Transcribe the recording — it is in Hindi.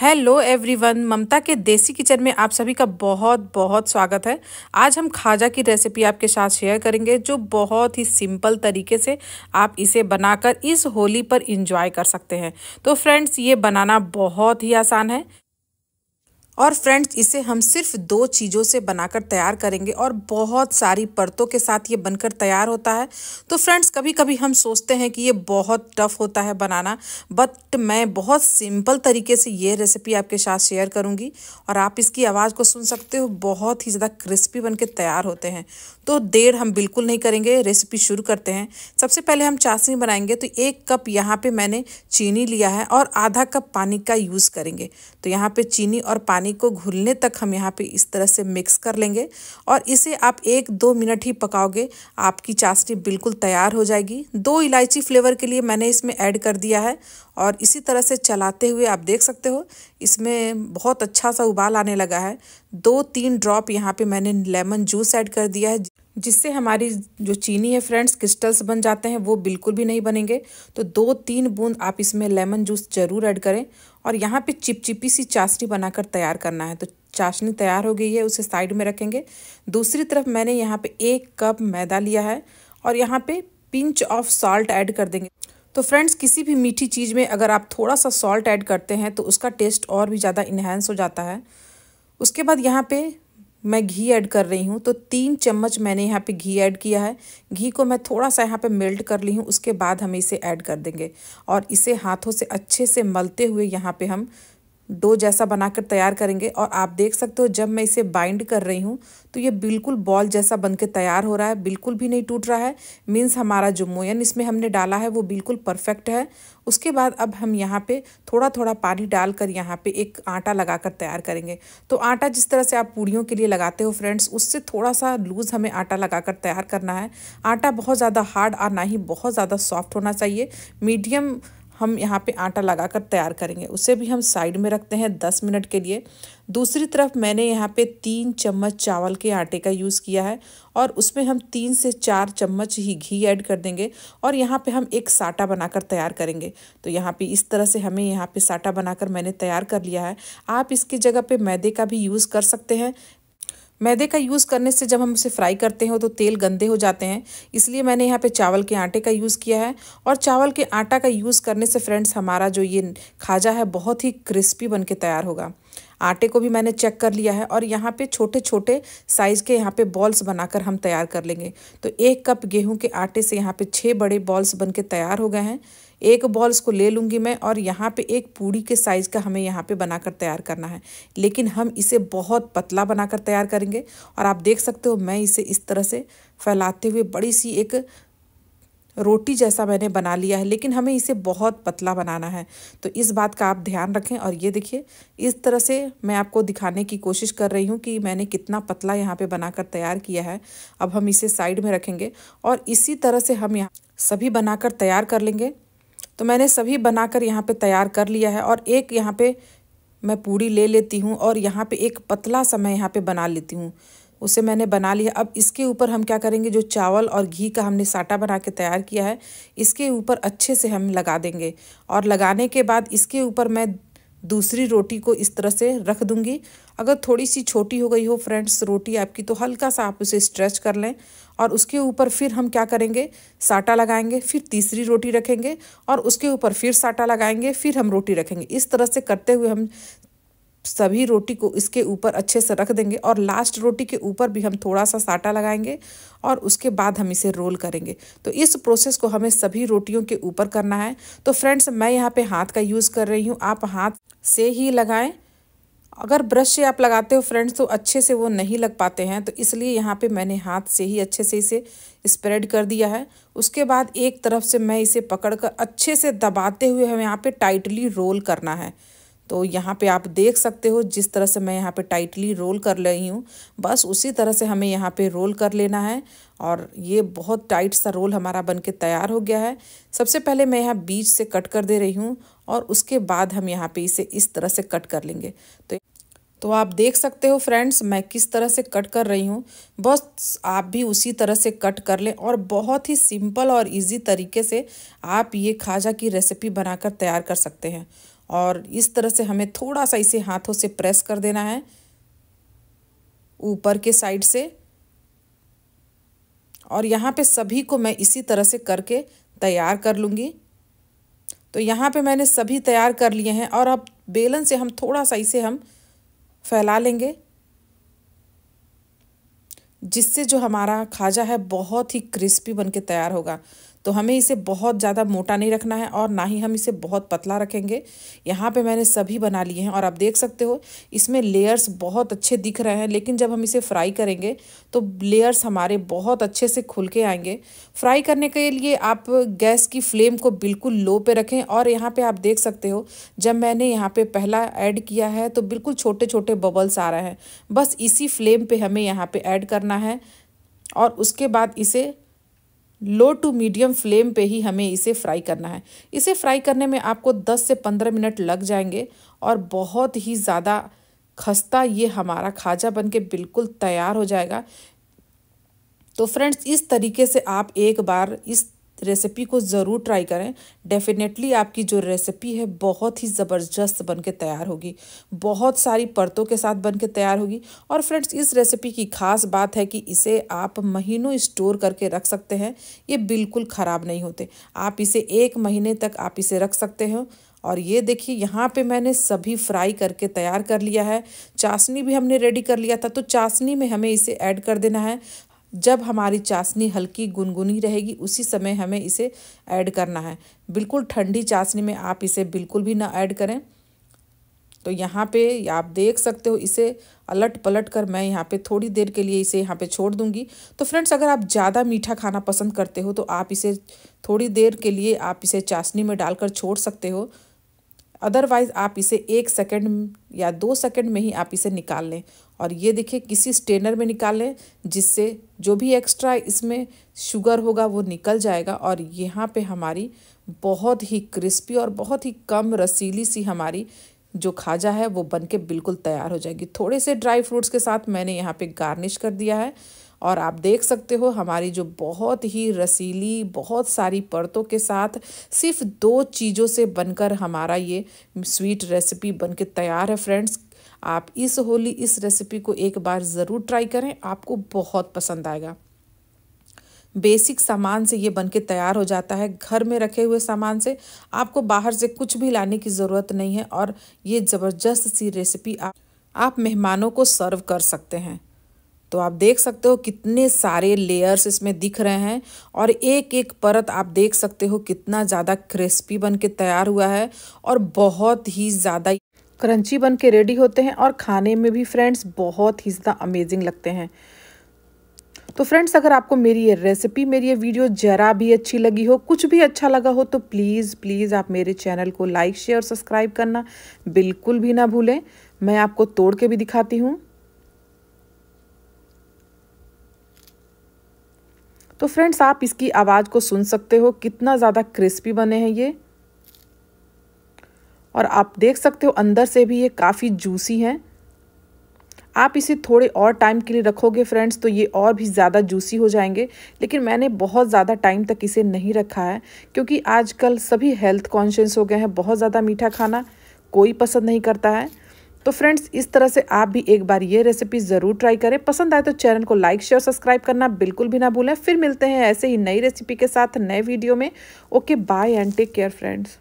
हेलो एवरीवन ममता के देसी किचन में आप सभी का बहुत बहुत स्वागत है आज हम खाजा की रेसिपी आपके साथ शेयर करेंगे जो बहुत ही सिंपल तरीके से आप इसे बनाकर इस होली पर इंजॉय कर सकते हैं तो फ्रेंड्स ये बनाना बहुत ही आसान है और फ्रेंड्स इसे हम सिर्फ दो चीज़ों से बनाकर तैयार करेंगे और बहुत सारी परतों के साथ ये बनकर तैयार होता है तो फ्रेंड्स कभी कभी हम सोचते हैं कि ये बहुत टफ होता है बनाना बट मैं बहुत सिंपल तरीके से ये रेसिपी आपके साथ शेयर करूँगी और आप इसकी आवाज़ को सुन सकते हो बहुत ही ज़्यादा क्रिस्पी बन तैयार होते हैं तो देर हम बिल्कुल नहीं करेंगे रेसिपी शुरू करते हैं सबसे पहले हम चाशनी बनाएंगे तो एक कप यहाँ पर मैंने चीनी लिया है और आधा कप पानी का यूज़ करेंगे तो यहाँ पर चीनी और पानी पानी को घुलने तक हम यहाँ पे इस तरह से मिक्स कर लेंगे और इसे आप एक दो मिनट ही पकाओगे आपकी चाशनी बिल्कुल तैयार हो जाएगी दो इलायची फ्लेवर के लिए मैंने इसमें ऐड कर दिया है और इसी तरह से चलाते हुए आप देख सकते हो इसमें बहुत अच्छा सा उबाल आने लगा है दो तीन ड्रॉप यहाँ पे मैंने लेमन जूस ऐड कर दिया है जिससे हमारी जो चीनी है फ्रेंड्स क्रिस्टल्स बन जाते हैं वो बिल्कुल भी नहीं बनेंगे तो दो तीन बूंद आप इसमें लेमन जूस ज़रूर ऐड करें और यहाँ पे चिपचिपी सी चाशनी बनाकर तैयार करना है तो चाशनी तैयार हो गई है उसे साइड में रखेंगे दूसरी तरफ मैंने यहाँ पे एक कप मैदा लिया है और यहाँ पे पिंच ऑफ सॉल्ट ऐड कर देंगे तो फ्रेंड्स किसी भी मीठी चीज़ में अगर आप थोड़ा सा सॉल्ट ऐड करते हैं तो उसका टेस्ट और भी ज़्यादा इन्हेंस हो जाता है उसके बाद यहाँ पर मैं घी ऐड कर रही हूँ तो तीन चम्मच मैंने यहाँ पे घी ऐड किया है घी को मैं थोड़ा सा यहाँ पे मेल्ट कर ली हूँ उसके बाद हम इसे ऐड कर देंगे और इसे हाथों से अच्छे से मलते हुए यहाँ पे हम डो जैसा बनाकर तैयार करेंगे और आप देख सकते हो जब मैं इसे बाइंड कर रही हूँ तो ये बिल्कुल बॉल जैसा बन के तैयार हो रहा है बिल्कुल भी नहीं टूट रहा है मीन्स हमारा जो मोयन इसमें हमने डाला है वो बिल्कुल परफेक्ट है उसके बाद अब हम यहाँ पे थोड़ा थोड़ा पानी डालकर यहाँ पे एक आटा लगाकर तैयार करेंगे तो आटा जिस तरह से आप पूड़ियों के लिए लगाते हो फ्रेंड्स उससे थोड़ा सा लूज़ हमें आटा लगाकर तैयार करना है आटा बहुत ज़्यादा हार्ड और ना ही बहुत ज़्यादा सॉफ्ट होना चाहिए मीडियम हम यहाँ पे आटा लगाकर तैयार करेंगे उसे भी हम साइड में रखते हैं दस मिनट के लिए दूसरी तरफ मैंने यहाँ पे तीन चम्मच चावल के आटे का यूज़ किया है और उसमें हम तीन से चार चम्मच ही घी ऐड कर देंगे और यहाँ पे हम एक साटा बनाकर तैयार करेंगे तो यहाँ पे इस तरह से हमें यहाँ पे साटा बनाकर मैंने तैयार कर लिया है आप इसकी जगह पे मैदे का भी यूज़ कर सकते हैं मैदे का यूज़ करने से जब हम उसे फ्राई करते हो तो तेल गंदे हो जाते हैं इसलिए मैंने यहाँ पे चावल के आटे का यूज़ किया है और चावल के आटा का यूज़ करने से फ्रेंड्स हमारा जो ये खाजा है बहुत ही क्रिस्पी बन के तैयार होगा आटे को भी मैंने चेक कर लिया है और यहाँ पे छोटे छोटे साइज़ के यहाँ पे बॉल्स बनाकर हम तैयार कर लेंगे तो एक कप गेहूँ के आटे से यहाँ पे छः बड़े बॉल्स बन के तैयार हो गए हैं एक बॉल इसको ले लूँगी मैं और यहाँ पे एक पूड़ी के साइज़ का हमें यहाँ पे बनाकर तैयार करना है लेकिन हम इसे बहुत पतला बनाकर तैयार करेंगे और आप देख सकते हो मैं इसे इस तरह से फैलाते हुए बड़ी सी एक रोटी जैसा मैंने बना लिया है लेकिन हमें इसे बहुत पतला बनाना है तो इस बात का आप ध्यान रखें और ये देखिए इस तरह से मैं आपको दिखाने की कोशिश कर रही हूँ कि मैंने कितना पतला यहाँ पे बनाकर तैयार किया है अब हम इसे साइड में रखेंगे और इसी तरह से हम यहाँ सभी बनाकर तैयार कर लेंगे तो मैंने सभी बनाकर यहाँ पे तैयार कर लिया है और एक यहाँ पे मैं पूड़ी ले लेती हूँ और यहाँ पे एक पतला सा मैं यहाँ पे बना लेती हूँ उसे मैंने बना लिया अब इसके ऊपर हम क्या करेंगे जो चावल और घी का हमने साटा बना के तैयार किया है इसके ऊपर अच्छे से हम लगा देंगे और लगाने के बाद इसके ऊपर मैं दूसरी रोटी को इस तरह से रख दूंगी अगर थोड़ी सी छोटी हो गई हो फ्रेंड्स रोटी आपकी तो हल्का सा आप उसे स्ट्रेच कर लें और उसके ऊपर फिर हम क्या करेंगे साटा लगाएंगे फिर तीसरी रोटी रखेंगे और उसके ऊपर फिर साटा लगाएंगे फिर हम रोटी रखेंगे इस तरह से करते हुए हम सभी रोटी को इसके ऊपर अच्छे से रख देंगे और लास्ट रोटी के ऊपर भी हम थोड़ा सा साटा लगाएंगे और उसके बाद हम इसे रोल करेंगे तो इस प्रोसेस को हमें सभी रोटियों के ऊपर करना है तो फ्रेंड्स मैं यहाँ पे हाथ का यूज़ कर रही हूँ आप हाथ से ही लगाएं अगर ब्रश से आप लगाते हो फ्रेंड्स तो अच्छे से वो नहीं लग पाते हैं तो इसलिए यहाँ पे मैंने हाथ से ही अच्छे से इसे स्प्रेड कर दिया है उसके बाद एक तरफ से मैं इसे पकड़कर अच्छे से दबाते हुए हमें यहाँ पे टाइटली रोल करना है तो यहाँ पे आप देख सकते हो जिस तरह से मैं यहाँ पे टाइटली रोल कर रही हूँ बस उसी तरह से हमें यहाँ पे रोल कर लेना है और ये बहुत टाइट सा रोल हमारा बन के तैयार हो गया है सबसे पहले मैं यहाँ बीच से कट कर दे रही हूँ और उसके बाद हम यहाँ पे इसे इस तरह से कट कर लेंगे तो तो आप देख सकते हो फ्रेंड्स मैं किस तरह से कट कर रही हूँ बस आप भी उसी तरह से कट कर लें और बहुत ही सिंपल और इजी तरीके से आप ये खाजा की रेसिपी बनाकर तैयार कर सकते हैं और इस तरह से हमें थोड़ा सा इसे हाथों से प्रेस कर देना है ऊपर के साइड से और यहाँ पे सभी को मैं इसी तरह से करके तैयार कर लूँगी तो यहाँ पे मैंने सभी तैयार कर लिए हैं और अब बेलन से हम थोड़ा सा इसे हम फैला लेंगे जिससे जो हमारा खाजा है बहुत ही क्रिस्पी बनके तैयार होगा तो हमें इसे बहुत ज़्यादा मोटा नहीं रखना है और ना ही हम इसे बहुत पतला रखेंगे यहाँ पे मैंने सभी बना लिए हैं और आप देख सकते हो इसमें लेयर्स बहुत अच्छे दिख रहे हैं लेकिन जब हम इसे फ्राई करेंगे तो लेयर्स हमारे बहुत अच्छे से खुल के आएंगे फ्राई करने के लिए आप गैस की फ्लेम को बिल्कुल लो पे रखें और यहाँ पे आप देख सकते हो जब मैंने यहाँ पे पहला ऐड किया है तो बिल्कुल छोटे छोटे बबल्स आ रहे हैं बस इसी फ्लेम पे हमें यहाँ पे ऐड करना है और उसके बाद इसे लो टू मीडियम फ्लेम पे ही हमें इसे फ्राई करना है इसे फ्राई करने में आपको 10 से 15 मिनट लग जाएंगे और बहुत ही ज़्यादा खस्ता ये हमारा खाजा बन के बिल्कुल तैयार हो जाएगा तो फ्रेंड्स इस तरीके से आप एक बार इस रेसिपी को ज़रूर ट्राई करें डेफिनेटली आपकी जो रेसिपी है बहुत ही ज़बरदस्त बन के तैयार होगी बहुत सारी परतों के साथ बन के तैयार होगी और फ्रेंड्स इस रेसिपी की ख़ास बात है कि इसे आप महीनों स्टोर करके रख सकते हैं ये बिल्कुल ख़राब नहीं होते आप इसे एक महीने तक आप इसे रख सकते हो और ये देखिए यहाँ पे मैंने सभी फ्राई करके तैयार कर लिया है चाशनी भी हमने रेडी कर लिया था तो चाशनी में हमें इसे ऐड कर देना है जब हमारी चाशनी हल्की गुनगुनी रहेगी उसी समय हमें इसे ऐड करना है बिल्कुल ठंडी चाशनी में आप इसे बिल्कुल भी ना ऐड करें तो यहाँ पे आप देख सकते हो इसे अलट पलट कर मैं यहाँ पे थोड़ी देर के लिए इसे यहाँ पे छोड़ दूँगी तो फ्रेंड्स अगर आप ज़्यादा मीठा खाना पसंद करते हो तो आप इसे थोड़ी देर के लिए आप इसे चाशनी में डालकर छोड़ सकते हो अदरवाइज़ आप इसे एक सेकंड या दो सेकंड में ही आप इसे निकाल लें और ये देखिए किसी स्टेनर में निकाल लें जिससे जो भी एक्स्ट्रा इसमें शुगर होगा वो निकल जाएगा और यहाँ पे हमारी बहुत ही क्रिस्पी और बहुत ही कम रसीली सी हमारी जो खाजा है वो बन के बिल्कुल तैयार हो जाएगी थोड़े से ड्राई फ्रूट्स के साथ मैंने यहाँ पर गार्निश कर दिया है और आप देख सकते हो हमारी जो बहुत ही रसीली बहुत सारी परतों के साथ सिर्फ दो चीज़ों से बनकर हमारा ये स्वीट रेसिपी बनके तैयार है फ्रेंड्स आप इस होली इस रेसिपी को एक बार ज़रूर ट्राई करें आपको बहुत पसंद आएगा बेसिक सामान से ये बनके तैयार हो जाता है घर में रखे हुए सामान से आपको बाहर से कुछ भी लाने की ज़रूरत नहीं है और ये ज़बरदस्त सी रेसिपी आप आप मेहमानों को सर्व कर सकते हैं तो आप देख सकते हो कितने सारे लेयर्स इसमें दिख रहे हैं और एक एक परत आप देख सकते हो कितना ज़्यादा क्रिस्पी बन के तैयार हुआ है और बहुत ही ज़्यादा क्रंची बन के रेडी होते हैं और खाने में भी फ्रेंड्स बहुत ही ज़्यादा अमेजिंग लगते हैं तो फ्रेंड्स अगर आपको मेरी ये रेसिपी मेरी ये वीडियो जरा भी अच्छी लगी हो कुछ भी अच्छा लगा हो तो प्लीज़ प्लीज़ आप मेरे चैनल को लाइक शेयर और सब्सक्राइब करना बिल्कुल भी ना भूलें मैं आपको तोड़ के भी दिखाती हूँ तो फ्रेंड्स आप इसकी आवाज़ को सुन सकते हो कितना ज़्यादा क्रिस्पी बने हैं ये और आप देख सकते हो अंदर से भी ये काफ़ी जूसी हैं आप इसे थोड़े और टाइम के लिए रखोगे फ्रेंड्स तो ये और भी ज़्यादा जूसी हो जाएंगे लेकिन मैंने बहुत ज़्यादा टाइम तक इसे नहीं रखा है क्योंकि आजकल सभी हेल्थ कॉन्शियस हो गए हैं बहुत ज़्यादा मीठा खाना कोई पसंद नहीं करता है तो फ्रेंड्स इस तरह से आप भी एक बार ये रेसिपी ज़रूर ट्राई करें पसंद आए तो चैनल को लाइक शेयर सब्सक्राइब करना बिल्कुल भी ना भूलें फिर मिलते हैं ऐसे ही नई रेसिपी के साथ नए वीडियो में okay bye and take care friends